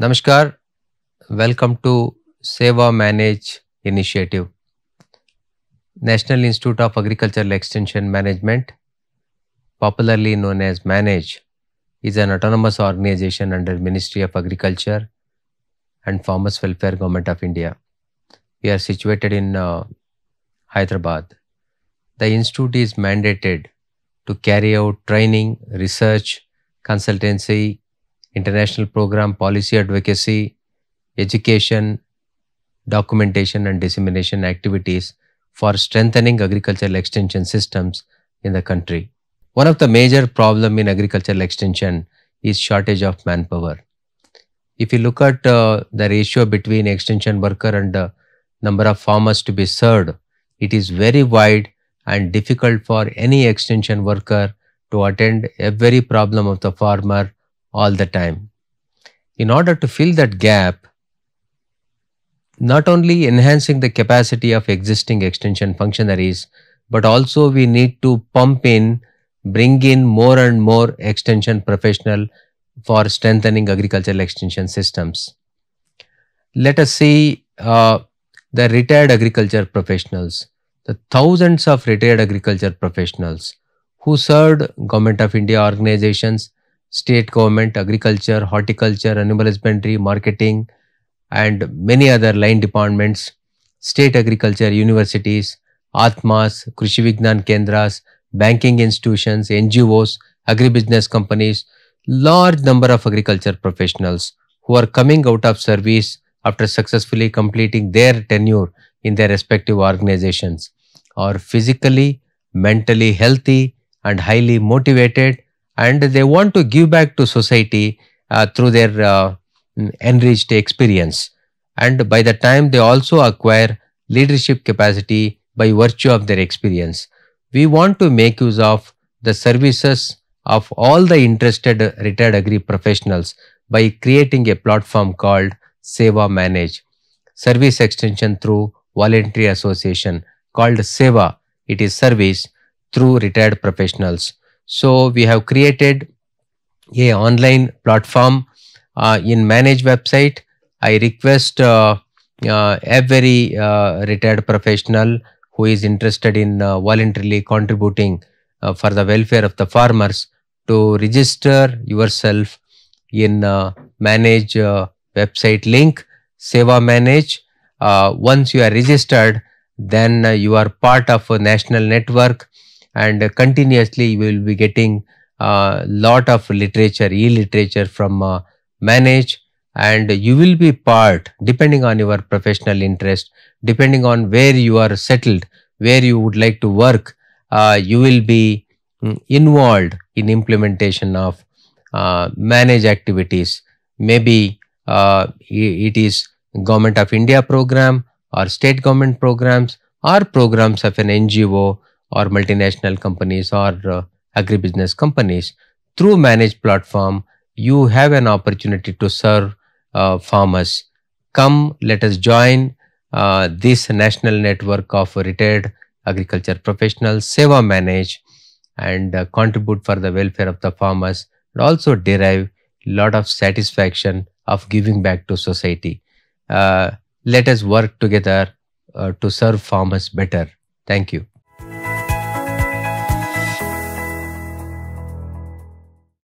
Namaskar, welcome to Seva Manage Initiative, National Institute of Agricultural Extension Management, popularly known as Manage, is an autonomous organization under Ministry of Agriculture and Farmers Welfare Government of India. We are situated in uh, Hyderabad. The institute is mandated to carry out training, research, consultancy, international program, policy advocacy, education, documentation and dissemination activities for strengthening agricultural extension systems in the country. One of the major problem in agricultural extension is shortage of manpower. If you look at uh, the ratio between extension worker and the uh, number of farmers to be served, it is very wide and difficult for any extension worker to attend every problem of the farmer all the time. In order to fill that gap, not only enhancing the capacity of existing extension functionaries, but also we need to pump in, bring in more and more extension professional for strengthening agricultural extension systems. Let us see uh, the retired agriculture professionals, the thousands of retired agriculture professionals who served government of India organizations, state government, agriculture, horticulture, animal husbandry, marketing, and many other line departments, state agriculture universities, Atmas, Krishi Kendras, banking institutions, NGOs, agribusiness companies, large number of agriculture professionals who are coming out of service after successfully completing their tenure in their respective organizations are physically, mentally healthy and highly motivated and they want to give back to society uh, through their uh, enriched experience. And by the time they also acquire leadership capacity by virtue of their experience, we want to make use of the services of all the interested retired agri professionals by creating a platform called Seva Manage, service extension through voluntary association called Seva. It is service through retired professionals so we have created a online platform uh, in manage website. I request uh, uh, every uh, retired professional who is interested in uh, voluntarily contributing uh, for the welfare of the farmers to register yourself in manage website link Seva Manage. once you are registered, then you are part of a national network and continuously you will be getting a uh, lot of literature, e-literature from uh, Manage and you will be part depending on your professional interest, depending on where you are settled, where you would like to work, uh, you will be mm, involved in implementation of uh, manage activities. Maybe uh, it is government of India program or state government programs or programs of an NGO or multinational companies or uh, agribusiness companies through managed platform you have an opportunity to serve uh, farmers come let us join uh, this national network of retired agriculture professionals seva manage and uh, contribute for the welfare of the farmers and also derive lot of satisfaction of giving back to society uh, let us work together uh, to serve farmers better thank you